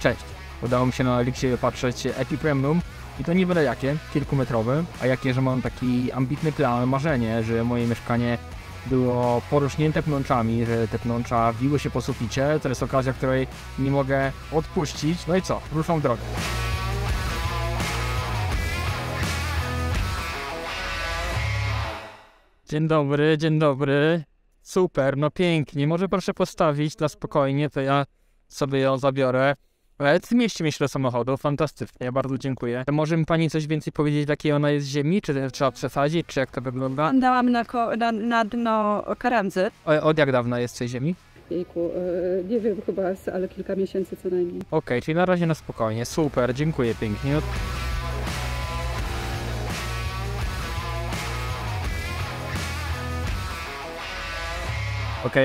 Cześć! Udało mi się na Elixie patrzeć Epi Premium i to nie byle jakie, kilkumetrowe, a jakie, że mam taki ambitny plan, marzenie, że moje mieszkanie było porośnięte pnączami, że te pnącza wiły się po suficie, to jest okazja, której nie mogę odpuścić, no i co, ruszam w drogę. Dzień dobry, dzień dobry. Super, no pięknie. Może proszę postawić dla spokojnie, to ja sobie ją zabiorę. Zmieści mi się do samochodu, fantastycznie, Ja bardzo dziękuję. Może mi Pani coś więcej powiedzieć, jakiej ona jest ziemi, czy trzeba przesadzić, czy jak to wygląda? Dałam na, ko- na, na dno karamzy. O, od jak dawna jest tej ziemi? Jejku, e, nie wiem chyba, ale kilka miesięcy co najmniej. Okej, czyli na razie na spokojnie, super, dziękuję pięknie. Okej,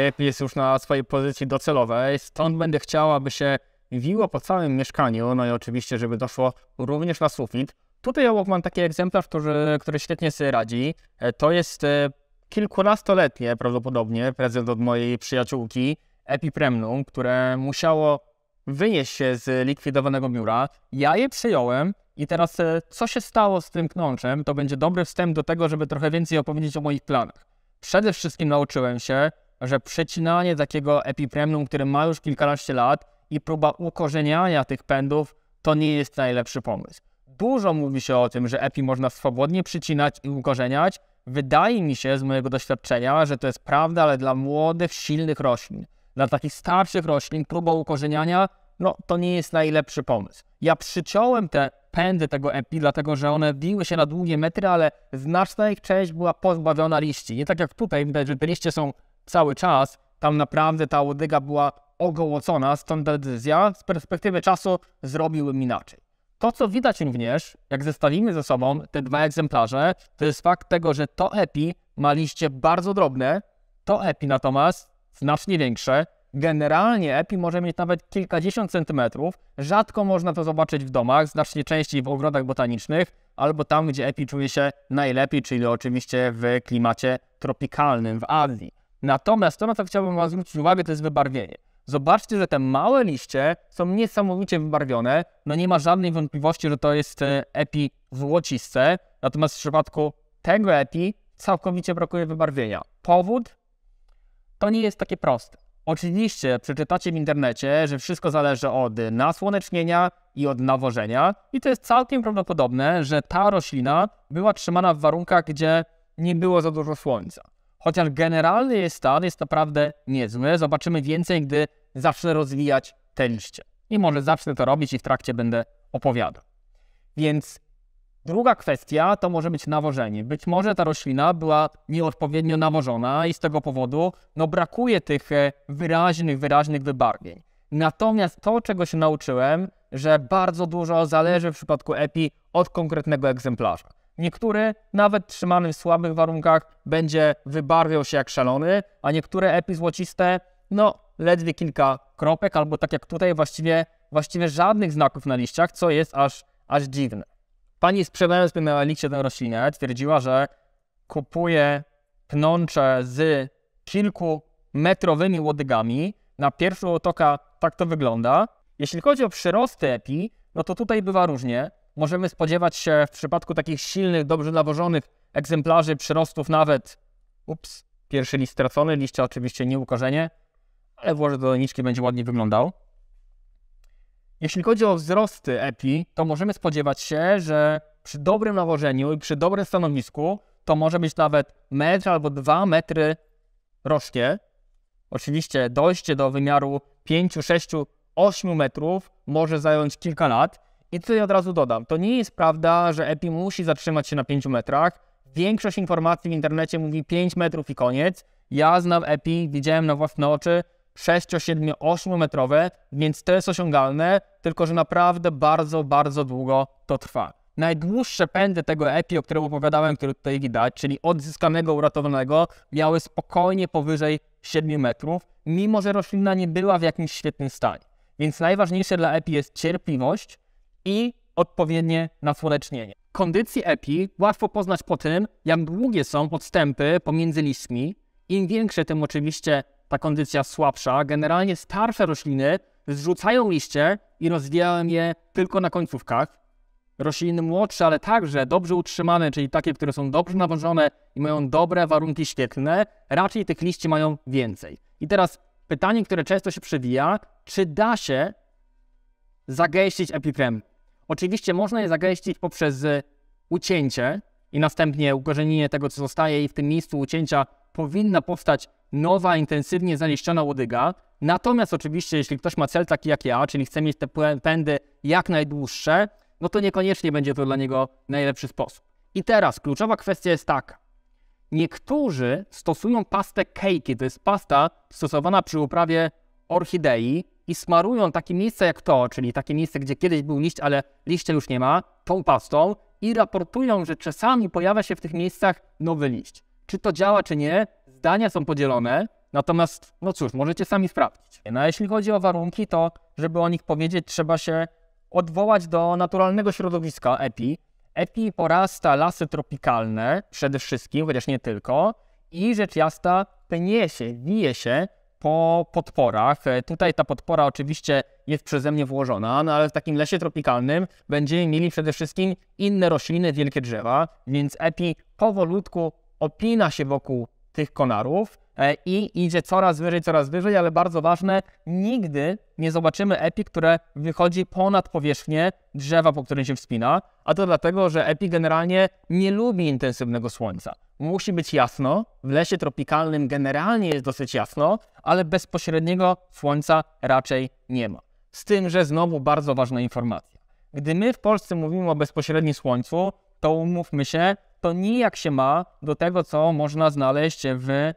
okay, jest już na swojej pozycji docelowej, stąd będę chciał, aby się wiło po całym mieszkaniu, no i oczywiście, żeby doszło również na sufit. Tutaj obok mam taki egzemplarz, który, który świetnie sobie radzi. E, to jest e, kilkunastoletnie prawdopodobnie prezent od mojej przyjaciółki Epipremnum, które musiało wynieść się z likwidowanego biura. Ja je przyjąłem i teraz e, co się stało z tym knączem, to będzie dobry wstęp do tego, żeby trochę więcej opowiedzieć o moich planach. Przede wszystkim nauczyłem się, że przecinanie takiego epipremnum, który ma już kilkanaście lat, i próba ukorzeniania tych pędów to nie jest najlepszy pomysł. Dużo mówi się o tym, że EPI można swobodnie przycinać i ukorzeniać. Wydaje mi się z mojego doświadczenia, że to jest prawda, ale dla młodych, silnych roślin, dla takich starszych roślin próba ukorzeniania, no to nie jest najlepszy pomysł. Ja przyciąłem te pędy tego EPI, dlatego że one biły się na długie metry, ale znaczna ich część była pozbawiona liści. Nie tak jak tutaj, widać, że te liście są cały czas, tam naprawdę ta łodyga była ogołocona, stąd decyzja, z perspektywy czasu zrobiłbym inaczej. To, co widać również, jak zestawimy ze sobą te dwa egzemplarze, to jest fakt tego, że to EPI ma liście bardzo drobne, to EPI natomiast znacznie większe. Generalnie EPI może mieć nawet kilkadziesiąt centymetrów. Rzadko można to zobaczyć w domach, znacznie częściej w ogrodach botanicznych albo tam, gdzie EPI czuje się najlepiej, czyli oczywiście w klimacie tropikalnym w Azji. Natomiast to, na co chciałbym Wam zwrócić uwagę, to jest wybarwienie. Zobaczcie, że te małe liście są niesamowicie wybarwione. No nie ma żadnej wątpliwości, że to jest e, epi złociste. Natomiast w przypadku tego epi całkowicie brakuje wybarwienia. Powód? To nie jest takie proste. Oczywiście przeczytacie w internecie, że wszystko zależy od nasłonecznienia i od nawożenia i to jest całkiem prawdopodobne, że ta roślina była trzymana w warunkach, gdzie nie było za dużo słońca. Chociaż generalny jest stan jest naprawdę niezły, zobaczymy więcej, gdy zacznę rozwijać te liście. I może zacznę to robić i w trakcie będę opowiadał. Więc druga kwestia to może być nawożenie. Być może ta roślina była nieodpowiednio nawożona i z tego powodu no, brakuje tych e, wyraźnych, wyraźnych wybarwień. Natomiast to, czego się nauczyłem, że bardzo dużo zależy w przypadku EPI od konkretnego egzemplarza. Niektóre nawet trzymane w słabych warunkach, będzie wybarwiał się jak szalony, a niektóre epi złociste, no ledwie kilka kropek, albo tak jak tutaj, właściwie, właściwie żadnych znaków na liściach, co jest aż, aż dziwne. Pani z przemysłem na eliksie tę roślinę twierdziła, że kupuje pnącze z kilkumetrowymi łodygami. Na pierwszy rzut oka tak to wygląda. Jeśli chodzi o przyrosty epi, no to tutaj bywa różnie możemy spodziewać się w przypadku takich silnych, dobrze nawożonych egzemplarzy przyrostów nawet, ups, pierwszy list stracony, liście oczywiście nie ukorzenie, ale włożę do doniczki, będzie ładnie wyglądał. Jeśli chodzi o wzrosty EPI, to możemy spodziewać się, że przy dobrym nawożeniu i przy dobrym stanowisku to może być nawet metr albo dwa metry rocznie. Oczywiście dojście do wymiaru 5, 6, 8 metrów może zająć kilka lat, i tutaj od razu dodam, to nie jest prawda, że EPI musi zatrzymać się na 5 metrach. Większość informacji w internecie mówi 5 metrów i koniec. Ja znam EPI, widziałem na własne oczy 6, 7, 8 metrowe, więc to jest osiągalne, tylko że naprawdę bardzo, bardzo długo to trwa. Najdłuższe pędy tego EPI, o którym opowiadałem, który tutaj widać, czyli odzyskanego, uratowanego, miały spokojnie powyżej 7 metrów, mimo że roślina nie była w jakimś świetnym stanie. Więc najważniejsze dla EPI jest cierpliwość, i odpowiednie nasłonecznienie. Kondycję EPI łatwo poznać po tym, jak długie są odstępy pomiędzy liśćmi. Im większe, tym oczywiście ta kondycja słabsza. Generalnie starsze rośliny zrzucają liście i rozwijają je tylko na końcówkach. Rośliny młodsze, ale także dobrze utrzymane, czyli takie, które są dobrze nawożone i mają dobre warunki świetlne, raczej tych liści mają więcej. I teraz pytanie, które często się przewija, czy da się zagęścić epikrem? Oczywiście można je zagęścić poprzez e, ucięcie i następnie ukorzenienie tego, co zostaje i w tym miejscu ucięcia powinna powstać nowa, intensywnie zaliszczona łodyga. Natomiast oczywiście, jeśli ktoś ma cel taki jak ja, czyli chce mieć te pędy jak najdłuższe, no to niekoniecznie będzie to dla niego najlepszy sposób. I teraz kluczowa kwestia jest taka. Niektórzy stosują pastę keiki, to jest pasta stosowana przy uprawie orchidei, i smarują takie miejsca jak to, czyli takie miejsce, gdzie kiedyś był liść, ale liście już nie ma, tą pastą i raportują, że czasami pojawia się w tych miejscach nowy liść. Czy to działa, czy nie, zdania są podzielone, natomiast, no cóż, możecie sami sprawdzić. No a jeśli chodzi o warunki, to żeby o nich powiedzieć, trzeba się odwołać do naturalnego środowiska EPI. EPI porasta lasy tropikalne przede wszystkim, chociaż nie tylko, i rzecz jasna pnie się, wije się po podporach. E, tutaj ta podpora oczywiście jest przeze mnie włożona, no ale w takim lesie tropikalnym będziemy mieli przede wszystkim inne rośliny, wielkie drzewa, więc EPI powolutku opina się wokół tych konarów e, i idzie coraz wyżej, coraz wyżej, ale bardzo ważne, nigdy nie zobaczymy epi, które wychodzi ponad powierzchnię drzewa, po którym się wspina, a to dlatego, że epi generalnie nie lubi intensywnego słońca. Musi być jasno, w lesie tropikalnym generalnie jest dosyć jasno, ale bezpośredniego słońca raczej nie ma. Z tym, że znowu bardzo ważna informacja. Gdy my w Polsce mówimy o bezpośrednim słońcu, to umówmy się, to nijak się ma do tego, co można znaleźć w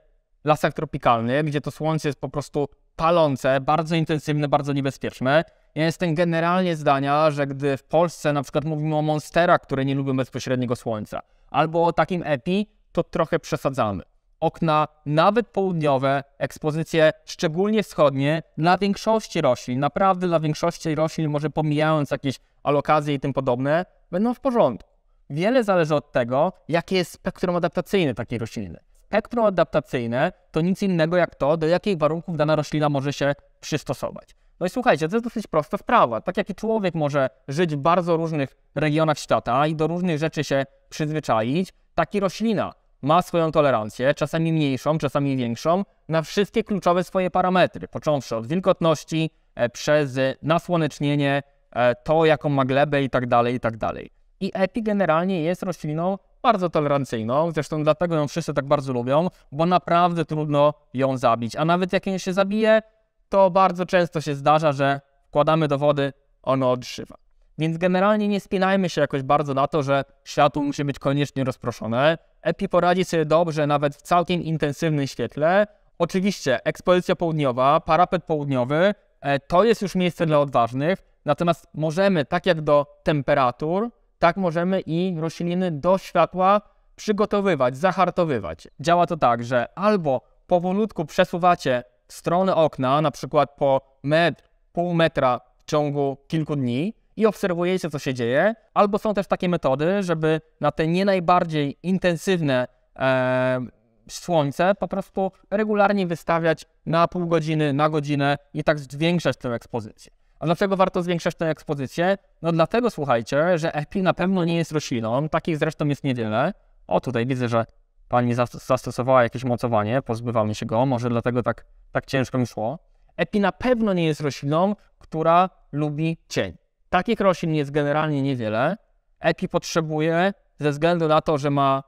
lasach tropikalnych, gdzie to słońce jest po prostu palące, bardzo intensywne, bardzo niebezpieczne. Ja jestem generalnie zdania, że gdy w Polsce na przykład mówimy o monsterach, które nie lubią bezpośredniego słońca, albo o takim epi, to trochę przesadzamy. Okna, nawet południowe, ekspozycje szczególnie wschodnie, dla większości roślin, naprawdę dla większości roślin, może pomijając jakieś alokacje i tym podobne, będą w porządku. Wiele zależy od tego, jakie jest spektrum adaptacyjne takiej rośliny. Spektrum adaptacyjne to nic innego jak to, do jakich warunków dana roślina może się przystosować. No i słuchajcie, to jest dosyć prosta sprawa. Tak jak i człowiek może żyć w bardzo różnych regionach świata i do różnych rzeczy się przyzwyczaić, tak i roślina ma swoją tolerancję, czasami mniejszą, czasami większą, na wszystkie kluczowe swoje parametry, począwszy od wilgotności, e, przez nasłonecznienie, e, to jaką ma glebę i tak dalej, i tak dalej. I Epi generalnie jest rośliną bardzo tolerancyjną, zresztą dlatego ją wszyscy tak bardzo lubią, bo naprawdę trudno ją zabić. A nawet jak ją się zabije, to bardzo często się zdarza, że wkładamy do wody, ono odżywa. Więc generalnie nie spinajmy się jakoś bardzo na to, że światło musi być koniecznie rozproszone. Epi poradzi sobie dobrze nawet w całkiem intensywnym świetle. Oczywiście ekspozycja południowa, parapet południowy e, to jest już miejsce dla odważnych, natomiast możemy, tak jak do temperatur, tak możemy i rośliny do światła przygotowywać, zahartowywać. Działa to tak, że albo powolutku przesuwacie stronę okna, na przykład po metr, pół metra w ciągu kilku dni i obserwujecie, co się dzieje, albo są też takie metody, żeby na te nie najbardziej intensywne e, słońce po prostu regularnie wystawiać na pół godziny, na godzinę i tak zwiększać tę ekspozycję. A dlaczego warto zwiększać tę ekspozycję? No dlatego, słuchajcie, że EPI na pewno nie jest rośliną, takich zresztą jest niewiele. O, tutaj widzę, że pani zastosowała jakieś mocowanie, pozbywamy się go, może dlatego tak, tak ciężko mi szło. EPI na pewno nie jest rośliną, która lubi cień. Takich roślin jest generalnie niewiele. EPI potrzebuje, ze względu na to, że ma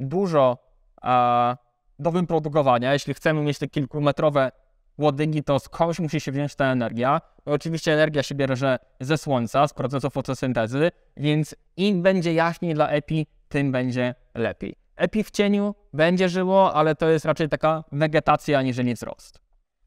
dużo a, do wyprodukowania, jeśli chcemy mieć te kilkumetrowe łodygi, to skądś musi się wziąć ta energia. Oczywiście energia się bierze ze słońca, z procesu fotosyntezy, więc im będzie jaśniej dla EPI, tym będzie lepiej. EPI w cieniu będzie żyło, ale to jest raczej taka wegetacja, aniżeli wzrost.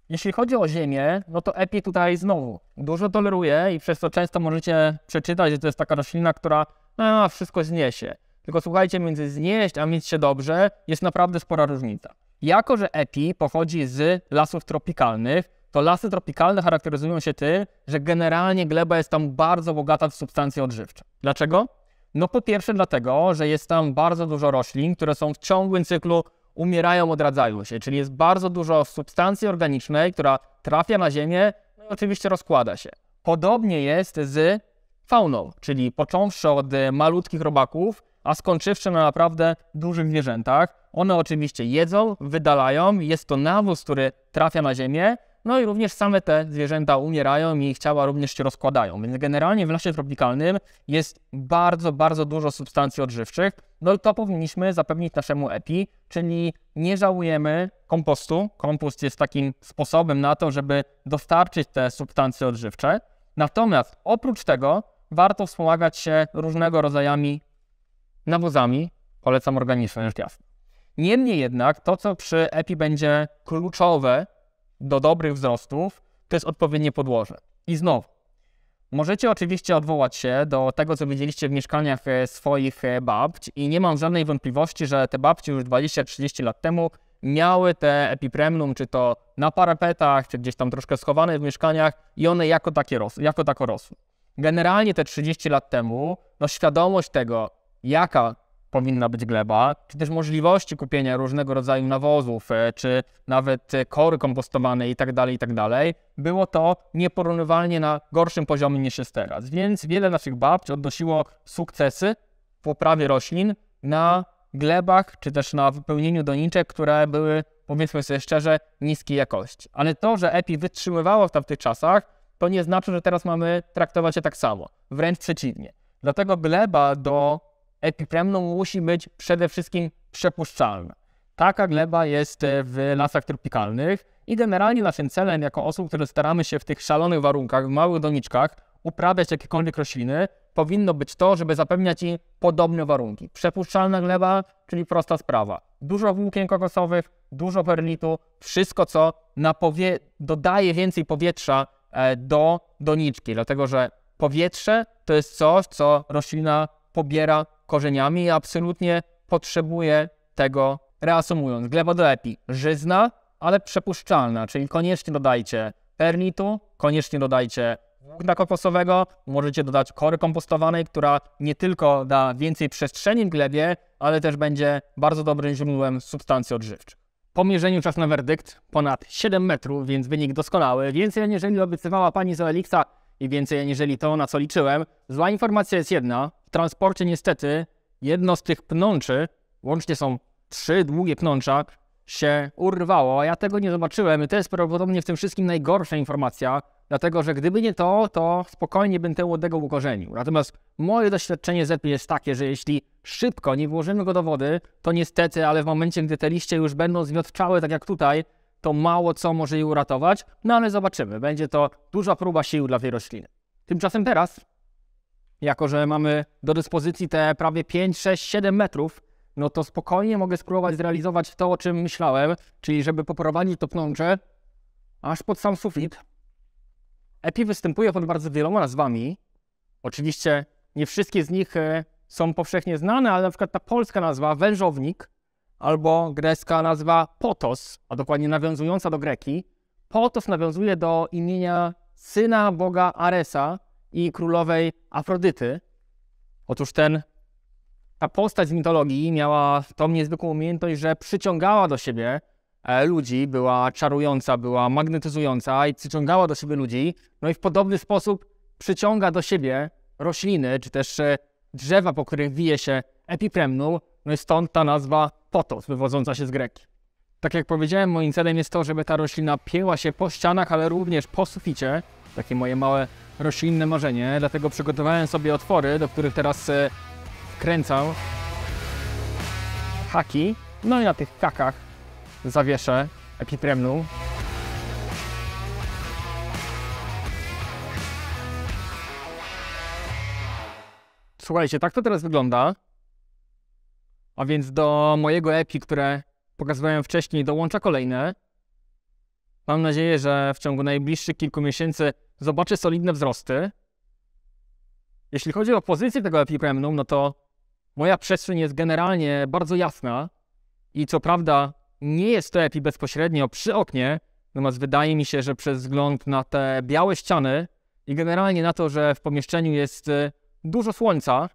Jeśli chodzi o Ziemię, no to EPI tutaj znowu dużo toleruje i przez to często możecie przeczytać, że to jest taka roślina, która a, no, wszystko zniesie. Tylko słuchajcie, między znieść a mieć się dobrze jest naprawdę spora różnica. Jako, że EPI pochodzi z lasów tropikalnych, to lasy tropikalne charakteryzują się tym, że generalnie gleba jest tam bardzo bogata w substancje odżywcze. Dlaczego? No po pierwsze dlatego, że jest tam bardzo dużo roślin, które są w ciągłym cyklu umierają, odradzają się, czyli jest bardzo dużo substancji organicznej, która trafia na ziemię no i oczywiście rozkłada się. Podobnie jest z fauną, czyli począwszy od malutkich robaków, a skończywszy na naprawdę dużych zwierzętach. One oczywiście jedzą, wydalają, jest to nawóz, który trafia na ziemię, no i również same te zwierzęta umierają i ich ciała również się rozkładają. Więc generalnie w lesie tropikalnym jest bardzo, bardzo dużo substancji odżywczych. No i to powinniśmy zapewnić naszemu EPI, czyli nie żałujemy kompostu. Kompost jest takim sposobem na to, żeby dostarczyć te substancje odżywcze. Natomiast oprócz tego warto wspomagać się różnego rodzajami nawozami, polecam organiczne już jasna. Niemniej jednak to, co przy EPI będzie kluczowe do dobrych wzrostów, to jest odpowiednie podłoże. I znowu, możecie oczywiście odwołać się do tego, co widzieliście w mieszkaniach e, swoich e, babci i nie mam żadnej wątpliwości, że te babci już 20-30 lat temu miały te epipremnum, czy to na parapetach, czy gdzieś tam troszkę schowane w mieszkaniach i one jako takie jako tako rosły. Generalnie te 30 lat temu, no świadomość tego, jaka powinna być gleba, czy też możliwości kupienia różnego rodzaju nawozów, e, czy nawet e, kory kompostowane itd., tak itd., tak było to nieporównywalnie na gorszym poziomie niż jest teraz. Więc wiele naszych babci odnosiło sukcesy w poprawie roślin na glebach, czy też na wypełnieniu doniczek, które były, powiedzmy sobie szczerze, niskiej jakości. Ale to, że EPI wytrzymywało w tamtych czasach, to nie znaczy, że teraz mamy traktować je tak samo. Wręcz przeciwnie. Dlatego gleba do epipremną no, musi być przede wszystkim przepuszczalna. Taka gleba jest e, w lasach tropikalnych i generalnie naszym celem jako osób, które staramy się w tych szalonych warunkach, w małych doniczkach uprawiać jakiekolwiek rośliny, powinno być to, żeby zapewniać im podobne warunki. Przepuszczalna gleba, czyli prosta sprawa. Dużo włókien kokosowych, dużo perlitu, wszystko co dodaje więcej powietrza e, do doniczki, dlatego że powietrze to jest coś, co roślina pobiera korzeniami i absolutnie potrzebuje tego. Reasumując, gleba dolepi żyzna, ale przepuszczalna, czyli koniecznie dodajcie pernitu, koniecznie dodajcie włókna kokosowego, możecie dodać kory kompostowanej, która nie tylko da więcej przestrzeni w glebie, ale też będzie bardzo dobrym źródłem substancji odżywczych. Po mierzeniu czas na werdykt ponad 7 metrów, więc wynik doskonały. Więcej aniżeli obiecywała pani Elixa i więcej aniżeli to, na co liczyłem. Zła informacja jest jedna. W transporcie niestety jedno z tych pnączy, łącznie są trzy długie pnącza, się urwało, a ja tego nie zobaczyłem. I to jest prawdopodobnie w tym wszystkim najgorsza informacja, dlatego że gdyby nie to, to spokojnie bym tę tego ukorzenił. Natomiast moje doświadczenie EPI jest takie, że jeśli szybko nie włożymy go do wody, to niestety, ale w momencie, gdy te liście już będą zmiotczały, tak jak tutaj, to mało co może je uratować, no ale zobaczymy. Będzie to duża próba sił dla tej rośliny. Tymczasem teraz, jako że mamy do dyspozycji te prawie 5, 6, 7 metrów, no to spokojnie mogę spróbować zrealizować to, o czym myślałem, czyli żeby poprowadzić to pnącze aż pod sam sufit. Epi występuje pod bardzo wieloma nazwami. Oczywiście nie wszystkie z nich e, są powszechnie znane, ale na przykład ta polska nazwa, wężownik, albo grecka nazwa Potos, a dokładnie nawiązująca do Greki. Potos nawiązuje do imienia syna boga Aresa i królowej Afrodyty. Otóż ten, ta postać z mitologii miała tą niezwykłą umiejętność, że przyciągała do siebie e, ludzi, była czarująca, była magnetyzująca i przyciągała do siebie ludzi. No i w podobny sposób przyciąga do siebie rośliny, czy też e, drzewa, po których wije się epipremnum, no i stąd ta nazwa potos, wywodząca się z greki. Tak jak powiedziałem, moim celem jest to, żeby ta roślina pięła się po ścianach, ale również po suficie. Takie moje małe roślinne marzenie, dlatego przygotowałem sobie otwory, do których teraz e, wkręcam haki. No i na tych kakach zawieszę epipremnum. Słuchajcie, tak to teraz wygląda. A więc do mojego EPI, które pokazywałem wcześniej, dołącza kolejne. Mam nadzieję, że w ciągu najbliższych kilku miesięcy zobaczę solidne wzrosty. Jeśli chodzi o pozycję tego EPI Premium, no to moja przestrzeń jest generalnie bardzo jasna i co prawda nie jest to EPI bezpośrednio przy oknie, natomiast wydaje mi się, że przez wzgląd na te białe ściany i generalnie na to, że w pomieszczeniu jest y, dużo słońca,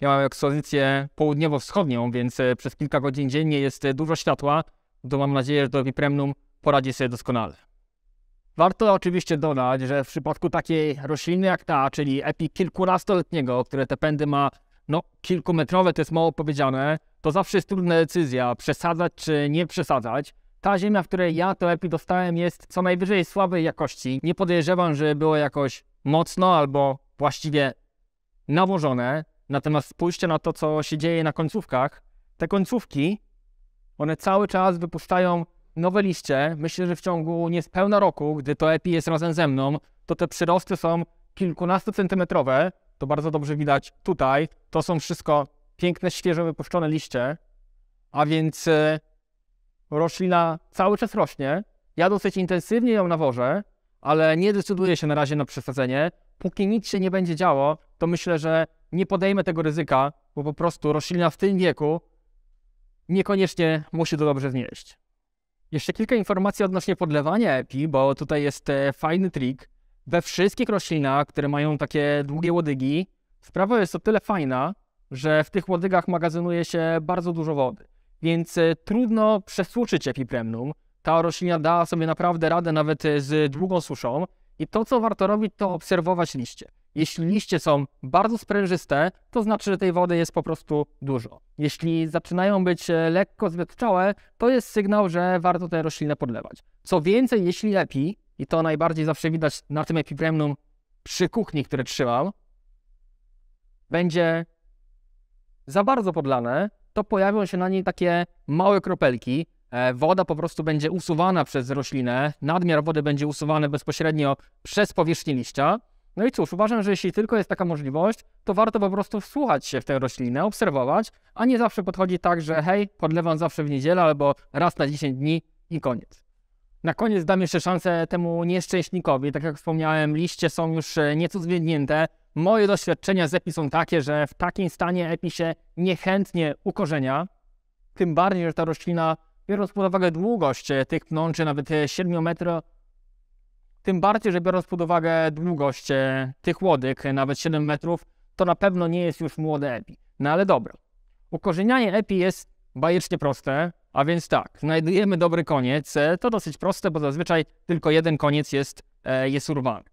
ja mam ekspozycję południowo-wschodnią, więc e, przez kilka godzin dziennie jest e, dużo światła, to mam nadzieję, że do epipremnum poradzi sobie doskonale. Warto oczywiście dodać, że w przypadku takiej rośliny jak ta, czyli epi kilkunastoletniego, które te pędy ma no, kilkumetrowe, to jest mało powiedziane, to zawsze jest trudna decyzja, przesadzać czy nie przesadzać. Ta ziemia, w której ja to epi dostałem jest co najwyżej słabej jakości. Nie podejrzewam, że było jakoś mocno albo właściwie nawożone. Natomiast spójrzcie na to, co się dzieje na końcówkach. Te końcówki, one cały czas wypuszczają nowe liście. Myślę, że w ciągu niespełna roku, gdy to EPI jest razem ze mną, to te przyrosty są kilkunastocentymetrowe. To bardzo dobrze widać tutaj. To są wszystko piękne, świeżo wypuszczone liście. A więc e, roślina cały czas rośnie. Ja dosyć intensywnie ją nawożę, ale nie decyduję się na razie na przesadzenie. Póki nic się nie będzie działo, to myślę, że nie podejmę tego ryzyka, bo po prostu roślina w tym wieku niekoniecznie musi to dobrze znieść. Jeszcze kilka informacji odnośnie podlewania EPI, bo tutaj jest e, fajny trik. We wszystkich roślinach, które mają takie długie łodygi, sprawa jest o tyle fajna, że w tych łodygach magazynuje się bardzo dużo wody, więc e, trudno przesłuczyć epipremnum. Ta roślina da sobie naprawdę radę nawet e, z długą suszą i to, co warto robić, to obserwować liście. Jeśli liście są bardzo sprężyste, to znaczy, że tej wody jest po prostu dużo. Jeśli zaczynają być e, lekko zwietrzałe, to jest sygnał, że warto tę roślinę podlewać. Co więcej, jeśli lepi, i to najbardziej zawsze widać na tym epipremnum przy kuchni, które trzymam, będzie za bardzo podlane, to pojawią się na niej takie małe kropelki. E, woda po prostu będzie usuwana przez roślinę, nadmiar wody będzie usuwany bezpośrednio przez powierzchnię liścia. No i cóż, uważam, że jeśli tylko jest taka możliwość, to warto po prostu wsłuchać się w tę roślinę, obserwować, a nie zawsze podchodzi tak, że hej, podlewam zawsze w niedzielę albo raz na 10 dni i koniec. Na koniec dam jeszcze szansę temu nieszczęśnikowi. Tak jak wspomniałem, liście są już e, nieco zwiędnięte. Moje doświadczenia z epi są takie, że w takim stanie epi się niechętnie ukorzenia. Tym bardziej, że ta roślina, biorąc pod uwagę długość e, tych pnączy, nawet 7 e, metrów, tym bardziej, że biorąc pod uwagę długość e, tych łodyg, nawet 7 metrów, to na pewno nie jest już młode EPI. No ale dobra. Ukorzenianie EPI jest bajecznie proste, a więc tak, znajdujemy dobry koniec. E, to dosyć proste, bo zazwyczaj tylko jeden koniec jest, e, jest urwany.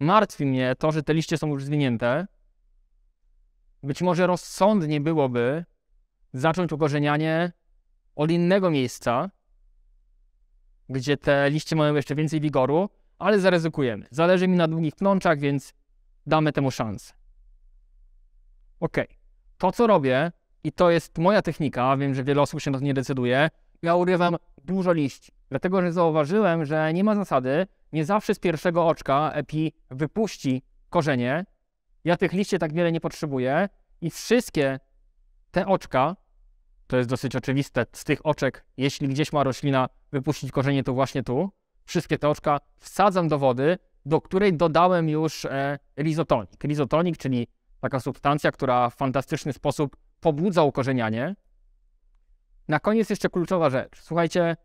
Martwi mnie to, że te liście są już zwinięte. Być może rozsądnie byłoby zacząć ukorzenianie od innego miejsca, gdzie te liście mają jeszcze więcej wigoru, ale zaryzykujemy. Zależy mi na długich klączach, więc damy temu szansę. Ok. To, co robię, i to jest moja technika, wiem, że wiele osób się na to nie decyduje, ja urywam dużo liści, dlatego że zauważyłem, że nie ma zasady, nie zawsze z pierwszego oczka EPI wypuści korzenie. Ja tych liści tak wiele nie potrzebuję i wszystkie te oczka to jest dosyć oczywiste. Z tych oczek, jeśli gdzieś ma roślina wypuścić korzenie, to właśnie tu. Wszystkie te oczka wsadzam do wody, do której dodałem już e, rizotonik. Rizotonik, czyli taka substancja, która w fantastyczny sposób pobudza ukorzenianie. Na koniec jeszcze kluczowa rzecz. Słuchajcie,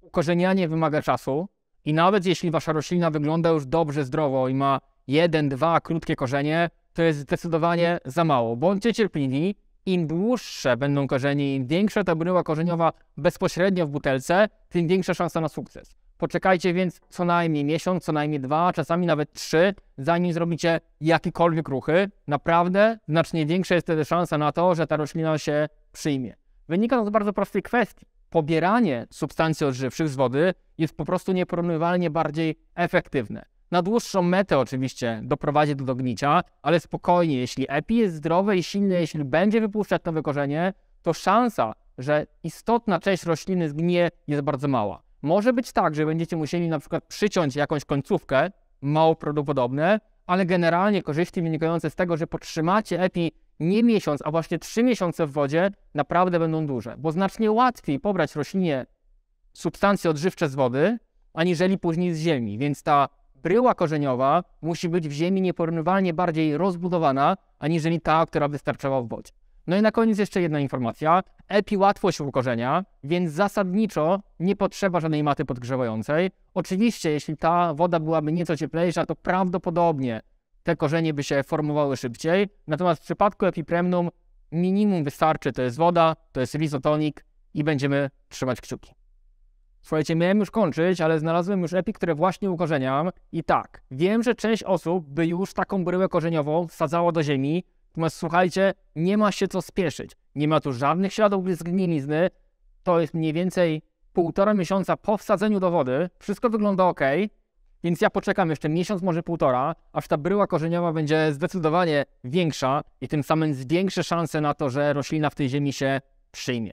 ukorzenianie wymaga czasu i nawet jeśli wasza roślina wygląda już dobrze, zdrowo i ma jeden, dwa krótkie korzenie, to jest zdecydowanie za mało. Bądźcie cierpliwi, im dłuższe będą korzenie, im większa ta bryła korzeniowa bezpośrednio w butelce, tym większa szansa na sukces. Poczekajcie więc co najmniej miesiąc, co najmniej dwa, czasami nawet trzy, zanim zrobicie jakiekolwiek ruchy. Naprawdę znacznie większa jest wtedy szansa na to, że ta roślina się przyjmie. Wynika to z bardzo prostej kwestii. Pobieranie substancji odżywczych z wody jest po prostu nieporównywalnie bardziej efektywne. Na dłuższą metę oczywiście doprowadzi to do gnicia, ale spokojnie, jeśli EPI jest zdrowe i silne, jeśli będzie wypuszczać nowe korzenie, to szansa, że istotna część rośliny zgnie, jest bardzo mała. Może być tak, że będziecie musieli na przykład przyciąć jakąś końcówkę, mało prawdopodobne, ale generalnie korzyści wynikające z tego, że podtrzymacie EPI nie miesiąc, a właśnie trzy miesiące w wodzie, naprawdę będą duże, bo znacznie łatwiej pobrać roślinie substancje odżywcze z wody, aniżeli później z ziemi, więc ta bryła korzeniowa musi być w ziemi nieporównywalnie bardziej rozbudowana, aniżeli ta, która wystarczała w wodzie. No i na koniec jeszcze jedna informacja. Epi łatwo się ukorzenia, więc zasadniczo nie potrzeba żadnej maty podgrzewającej. Oczywiście, jeśli ta woda byłaby nieco cieplejsza, to prawdopodobnie te korzenie by się formowały szybciej. Natomiast w przypadku epipremnum minimum wystarczy, to jest woda, to jest rizotonik i będziemy trzymać kciuki. Słuchajcie, miałem już kończyć, ale znalazłem już epi, które właśnie ukorzeniam. I tak, wiem, że część osób by już taką bryłę korzeniową wsadzało do ziemi, natomiast słuchajcie, nie ma się co spieszyć. Nie ma tu żadnych śladów zgnilizny. To jest mniej więcej półtora miesiąca po wsadzeniu do wody. Wszystko wygląda ok, więc ja poczekam jeszcze miesiąc, może półtora, aż ta bryła korzeniowa będzie zdecydowanie większa i tym samym zwiększę szanse na to, że roślina w tej ziemi się przyjmie.